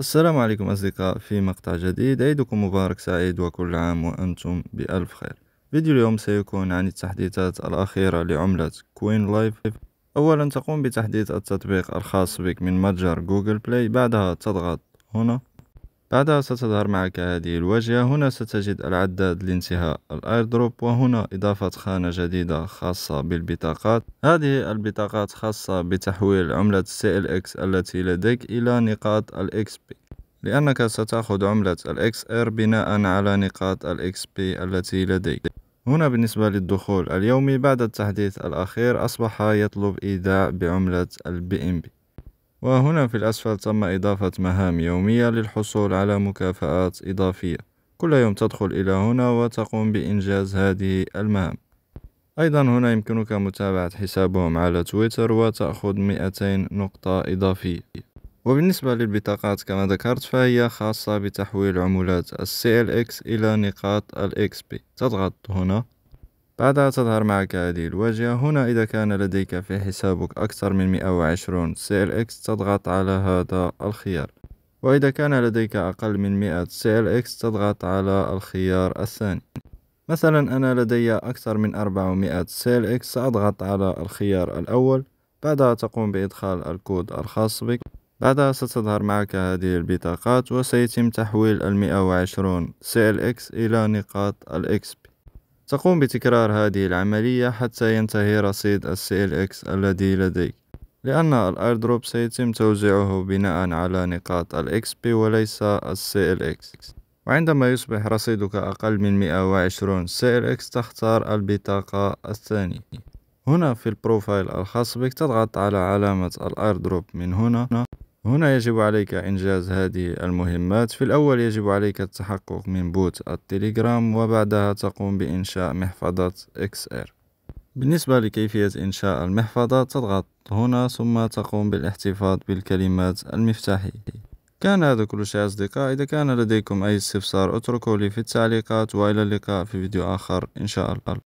السلام عليكم أصدقاء في مقطع جديد عيدكم مبارك سعيد وكل عام وأنتم بألف خير فيديو اليوم سيكون عن التحديثات الأخيرة لعملة كوين لايف أولا تقوم بتحديث التطبيق الخاص بك من متجر جوجل بلاي بعدها تضغط هنا بعدها ستظهر معك هذه الواجهة هنا ستجد العداد لانتهاء الايردروب وهنا إضافة خانة جديدة خاصة بالبطاقات هذه البطاقات خاصة بتحويل عملة CLX التي لديك إلى نقاط XP لأنك ستأخذ عملة XR بناء على نقاط XP التي لديك هنا بالنسبة للدخول اليومي بعد التحديث الأخير أصبح يطلب إيداع بعملة البي ام بي وهنا في الأسفل تم إضافة مهام يومية للحصول على مكافآت إضافية كل يوم تدخل إلى هنا وتقوم بإنجاز هذه المهام أيضا هنا يمكنك متابعة حسابهم على تويتر وتأخذ 200 نقطة إضافية وبالنسبة للبطاقات كما ذكرت فهي خاصة بتحويل عمولات ال CLX إلى نقاط ال XP تضغط هنا بعدها تظهر معك هذه الواجهة هنا إذا كان لديك في حسابك أكثر من 120 CLX تضغط على هذا الخيار وإذا كان لديك أقل من 100 CLX تضغط على الخيار الثاني مثلا أنا لدي أكثر من 400 CLX سأضغط على الخيار الأول بعدها تقوم بإدخال الكود الخاص بك بعدها ستظهر معك هذه البطاقات وسيتم تحويل ال 120 CLX إلى نقاط الإكس تقوم بتكرار هذه العملية حتى ينتهي رصيد ال CLX الذي لديك لأن الأيردروب سيتم توزيعه بناء على نقاط ال XP وليس ال CLX وعندما يصبح رصيدك أقل من 120 CLX تختار البطاقة الثانية هنا في البروفايل الخاص بك تضغط على علامة الأيردروب من هنا هنا يجب عليك إنجاز هذه المهمات في الأول يجب عليك التحقق من بوت التليجرام وبعدها تقوم بإنشاء محفظة XR بالنسبة لكيفية إنشاء المحفظة تضغط هنا ثم تقوم بالاحتفاظ بالكلمات المفتاحية كان هذا كل شيء أصدقاء إذا كان لديكم أي استفسار اتركوا لي في التعليقات وإلى اللقاء في فيديو آخر إن شاء الله